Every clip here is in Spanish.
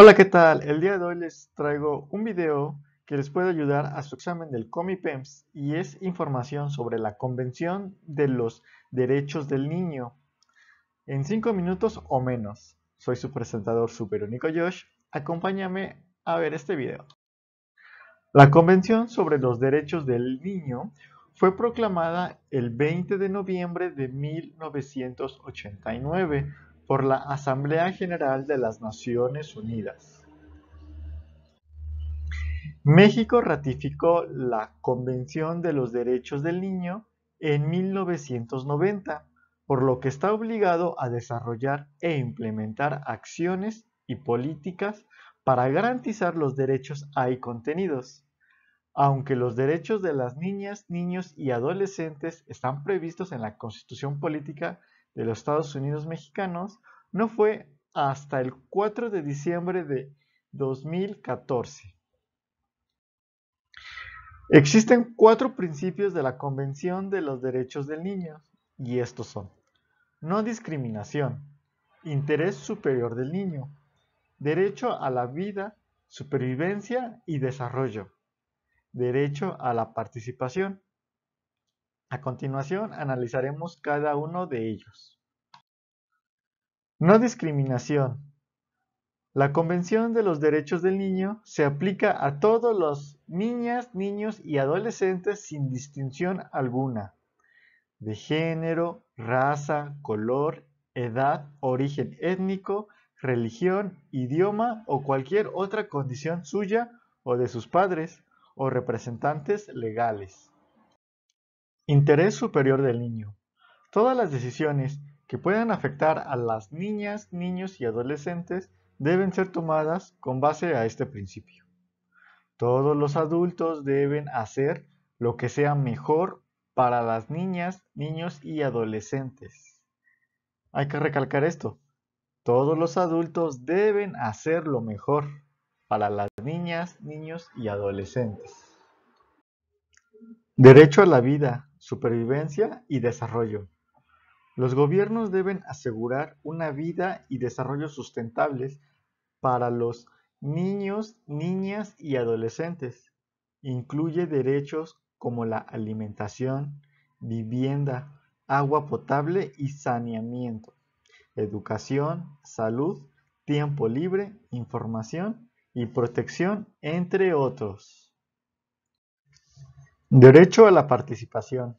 Hola, ¿qué tal? El día de hoy les traigo un video que les puede ayudar a su examen del COMIPEMS y es información sobre la Convención de los Derechos del Niño en 5 minutos o menos. Soy su presentador Superónico Josh, acompáñame a ver este video. La Convención sobre los Derechos del Niño fue proclamada el 20 de noviembre de 1989 por la Asamblea General de las Naciones Unidas. México ratificó la Convención de los Derechos del Niño en 1990, por lo que está obligado a desarrollar e implementar acciones y políticas para garantizar los derechos ahí contenidos. Aunque los derechos de las niñas, niños y adolescentes están previstos en la Constitución Política de los Estados Unidos mexicanos no fue hasta el 4 de diciembre de 2014. Existen cuatro principios de la Convención de los Derechos del Niño, y estos son no discriminación, interés superior del niño, derecho a la vida, supervivencia y desarrollo, derecho a la participación, a continuación analizaremos cada uno de ellos. No discriminación. La Convención de los Derechos del Niño se aplica a todos los niñas, niños y adolescentes sin distinción alguna de género, raza, color, edad, origen étnico, religión, idioma o cualquier otra condición suya o de sus padres o representantes legales. Interés superior del niño. Todas las decisiones que puedan afectar a las niñas, niños y adolescentes deben ser tomadas con base a este principio. Todos los adultos deben hacer lo que sea mejor para las niñas, niños y adolescentes. Hay que recalcar esto. Todos los adultos deben hacer lo mejor para las niñas, niños y adolescentes. Derecho a la vida, supervivencia y desarrollo. Los gobiernos deben asegurar una vida y desarrollo sustentables para los niños, niñas y adolescentes. Incluye derechos como la alimentación, vivienda, agua potable y saneamiento, educación, salud, tiempo libre, información y protección, entre otros. Derecho a la participación.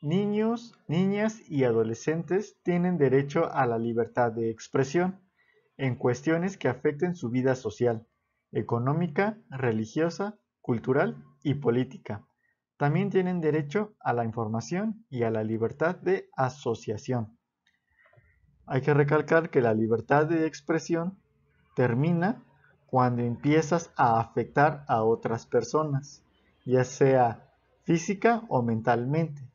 Niños, niñas y adolescentes tienen derecho a la libertad de expresión en cuestiones que afecten su vida social, económica, religiosa, cultural y política. También tienen derecho a la información y a la libertad de asociación. Hay que recalcar que la libertad de expresión termina cuando empiezas a afectar a otras personas ya sea física o mentalmente.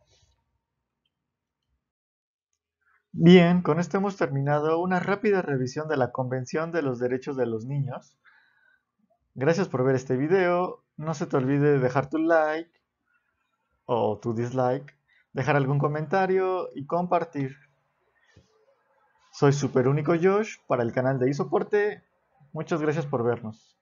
Bien, con esto hemos terminado una rápida revisión de la Convención de los Derechos de los Niños. Gracias por ver este video, no se te olvide dejar tu like o tu dislike, dejar algún comentario y compartir. Soy Super Único Josh para el canal de iSoporte. Muchas gracias por vernos.